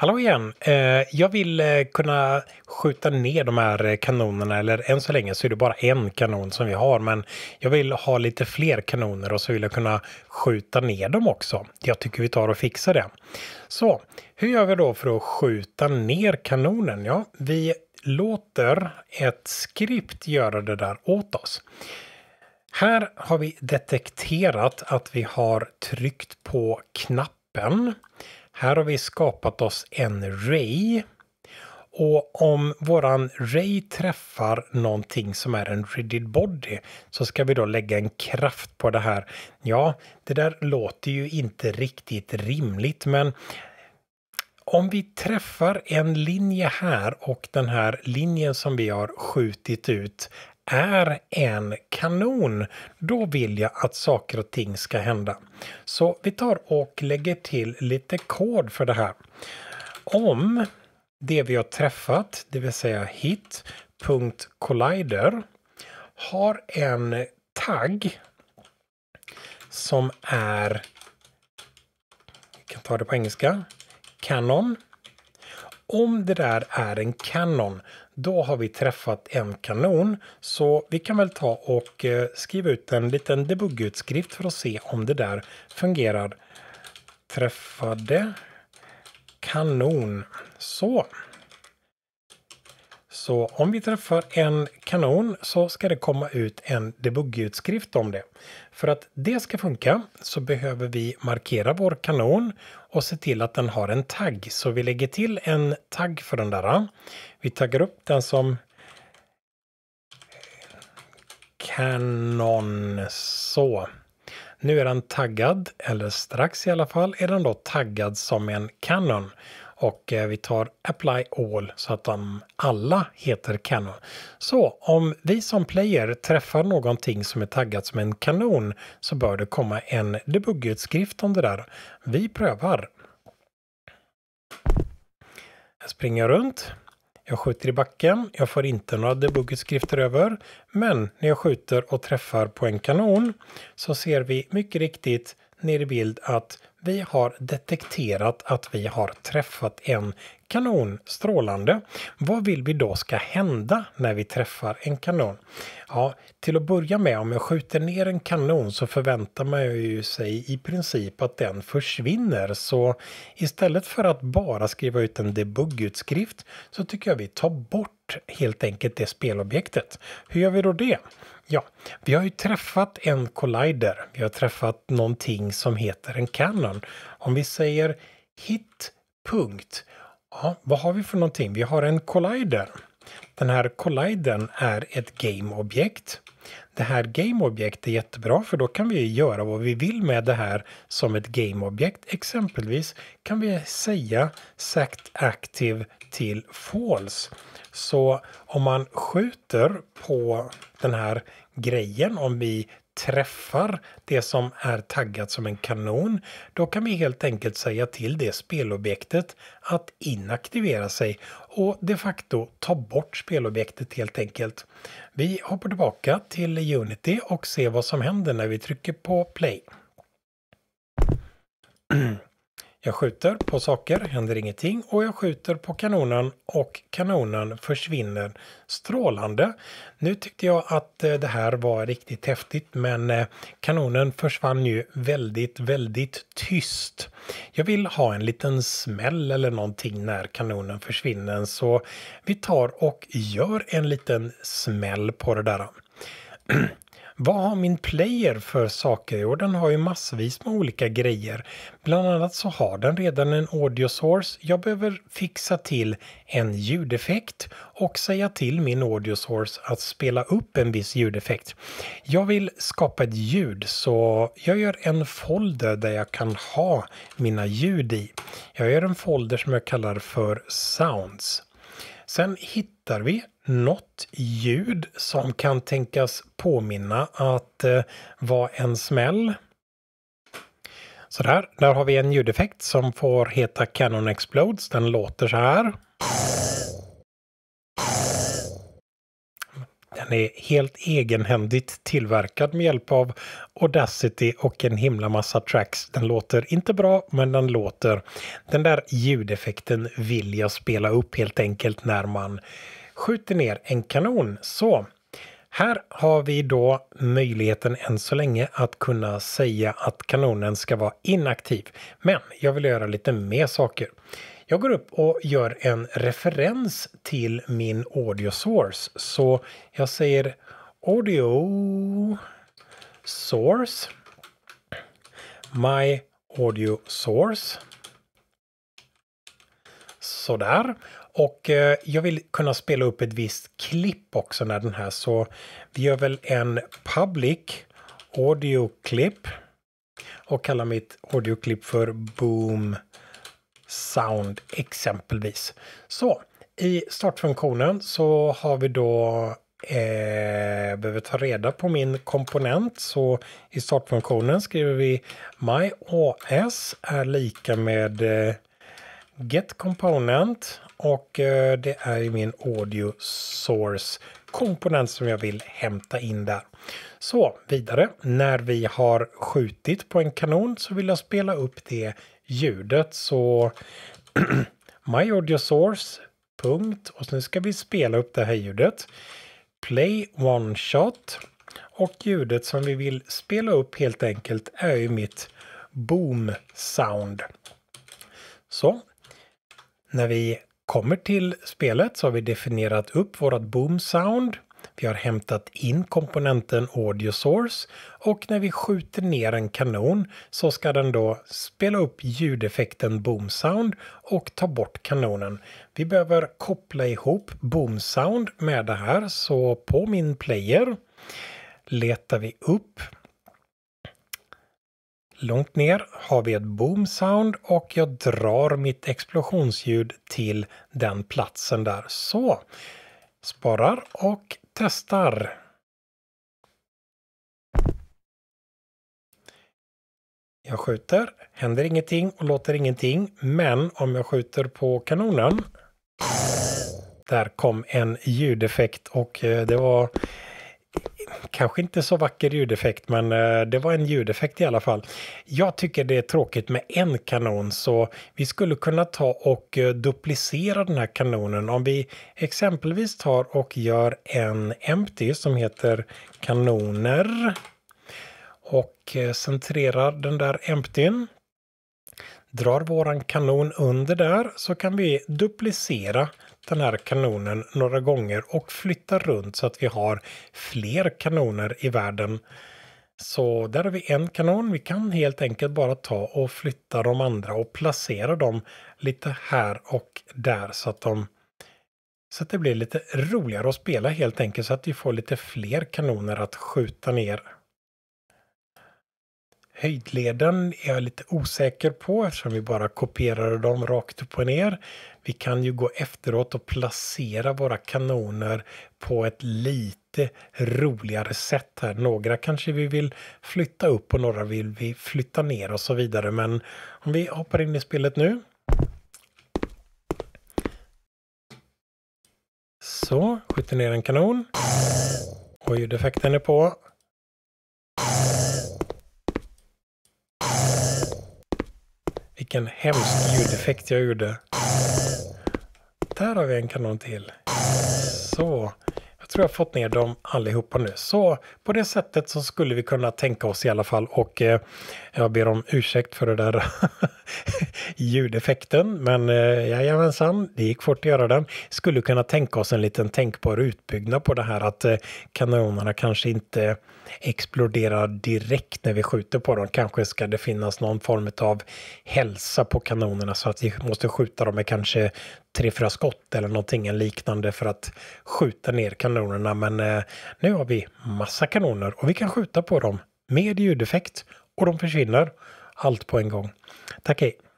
Hallå igen! Eh, jag vill eh, kunna skjuta ner de här eh, kanonerna, eller än så länge så är det bara en kanon som vi har, men jag vill ha lite fler kanoner och så vill jag kunna skjuta ner dem också. Jag tycker vi tar och fixar det. Så, hur gör vi då för att skjuta ner kanonen? Ja, vi låter ett skript göra det där åt oss. Här har vi detekterat att vi har tryckt på knappen här har vi skapat oss en Ray. Och om våran Ray träffar någonting som är en rigid body så ska vi då lägga en kraft på det här. Ja, det där låter ju inte riktigt rimligt men om vi träffar en linje här och den här linjen som vi har skjutit ut är en kanon, då vill jag att saker och ting ska hända. Så vi tar och lägger till lite kod för det här. Om det vi har träffat, det vill säga hit.collider har en tagg som är, vi kan ta det på engelska, canon. Om det där är en kanon då har vi träffat en kanon. Så vi kan väl ta och eh, skriva ut en liten debuggutskrift för att se om det där fungerar. Träffade kanon. Så. Så om vi träffar en kanon så ska det komma ut en debuggutskrift om det. För att det ska funka så behöver vi markera vår kanon och se till att den har en tagg. Så vi lägger till en tagg för den där. Vi taggar upp den som kanon. Så. Nu är den taggad, eller strax i alla fall, är den då taggad som en kanon och eh, vi tar apply all så att de alla heter kanon. Så om vi som player träffar någonting som är taggat som en kanon så bör det komma en debuggutskrift om det där. Vi prövar. Jag springer runt. Jag skjuter i backen. Jag får inte några debuggutskrifter över. Men när jag skjuter och träffar på en kanon så ser vi mycket riktigt ner i bild att vi har detekterat att vi har träffat en kanon strålande. Vad vill vi då ska hända när vi träffar en kanon? Ja, till att börja med om jag skjuter ner en kanon så förväntar man ju sig i princip att den försvinner. Så istället för att bara skriva ut en debuggutskrift så tycker jag vi tar bort helt enkelt det spelobjektet. Hur gör vi då det? Ja, vi har ju träffat en collider. Vi har träffat någonting som heter en Canon. Om vi säger hit, punkt. Ja, vad har vi för någonting? Vi har en collider. Den här collidern är ett gameobjekt det här gameobjekt är jättebra för då kan vi göra vad vi vill med det här som ett gameobjekt. Exempelvis kan vi säga sagt active till false. Så om man skjuter på den här grejen, om vi träffar det som är taggat som en kanon, då kan vi helt enkelt säga till det spelobjektet att inaktivera sig och de facto ta bort spelobjektet helt enkelt. Vi hoppar tillbaka till Unity och ser vad som händer när vi trycker på play. Jag skjuter på saker, händer ingenting och jag skjuter på kanonen och kanonen försvinner strålande. Nu tyckte jag att eh, det här var riktigt häftigt men eh, kanonen försvann ju väldigt, väldigt tyst. Jag vill ha en liten smäll eller någonting när kanonen försvinner så vi tar och gör en liten smäll på det där. Vad har min player för saker? Och den har ju massvis med olika grejer. Bland annat så har den redan en audio source. Jag behöver fixa till en ljudeffekt och säga till min audio source att spela upp en viss ljudeffekt. Jag vill skapa ett ljud så jag gör en folder där jag kan ha mina ljud i. Jag gör en folder som jag kallar för Sounds. Sen hittar vi något ljud som kan tänkas påminna att eh, vara en smäll. Sådär, där har vi en ljudeffekt som får heta Canon Explodes. Den låter så här. Den är helt egenhändigt tillverkad med hjälp av Audacity och en himla massa tracks. Den låter inte bra, men den låter. Den där ljudeffekten vill jag spela upp helt enkelt när man skjuter ner en kanon. Så här har vi då möjligheten än så länge att kunna säga att kanonen ska vara inaktiv. Men jag vill göra lite mer saker. Jag går upp och gör en referens till min audio source. Så jag säger audio source. My audio source. Sådär. Och eh, jag vill kunna spela upp ett visst klipp också när den här så vi gör väl en public audio clip och kallar mitt audio clip för Boom Sound exempelvis. Så i startfunktionen så har vi då eh, behöver ta reda på min komponent så i startfunktionen skriver vi my OS är lika med eh, get component och eh, det är min audio source komponent som jag vill hämta in där. Så vidare, när vi har skjutit på en kanon så vill jag spela upp det ljudet så my audio source punkt och sen ska vi spela upp det här ljudet. Play one shot och ljudet som vi vill spela upp helt enkelt är ju mitt boom sound. Så när vi kommer till spelet så har vi definierat upp vårt boom sound. Vi har hämtat in komponenten Audio Source och när vi skjuter ner en kanon så ska den då spela upp ljudeffekten Boom Sound och ta bort kanonen. Vi behöver koppla ihop Boom Sound med det här så på min player letar vi upp Långt ner har vi ett boom sound och jag drar mitt explosionsljud till den platsen där. Så! Sparar och testar. Jag skjuter, händer ingenting och låter ingenting. Men om jag skjuter på kanonen. Där kom en ljudeffekt och eh, det var kanske inte så vacker ljudeffekt, men eh, det var en ljudeffekt i alla fall. Jag tycker det är tråkigt med en kanon, så vi skulle kunna ta och eh, duplicera den här kanonen. Om vi exempelvis tar och gör en empty som heter kanoner och eh, centrerar den där emptyn. Drar våran kanon under där så kan vi duplicera den här kanonen några gånger och flytta runt så att vi har fler kanoner i världen. Så där har vi en kanon. Vi kan helt enkelt bara ta och flytta de andra och placera dem lite här och där så att de så att det blir lite roligare att spela helt enkelt så att vi får lite fler kanoner att skjuta ner. Höjdleden är jag lite osäker på eftersom vi bara kopierade dem rakt upp och ner. Vi kan ju gå efteråt och placera våra kanoner på ett lite roligare sätt här. Några kanske vi vill flytta upp och några vill vi flytta ner och så vidare. Men om vi hoppar in i spelet nu. Så, skjuter ner en kanon. Och ljudeffekten är på. vilken hemsk ljudeffekt jag gjorde. Där har vi en kanon till. Så. Jag tror jag har fått ner dem allihopa nu. Så på det sättet så skulle vi kunna tänka oss i alla fall och eh, jag ber om ursäkt för det där ljudeffekten. Men eh, jajamensan, det gick fort att göra den. Skulle kunna tänka oss en liten tänkbar utbyggnad på det här att eh, kanonerna kanske inte exploderar direkt när vi skjuter på dem. Kanske ska det finnas någon form av hälsa på kanonerna så att vi måste skjuta dem med kanske tre, fyra skott eller någonting liknande för att skjuta ner kanonerna. Men eh, nu har vi massa kanoner och vi kan skjuta på dem med ljudeffekt och de försvinner. Allt på en gång. Tack hej!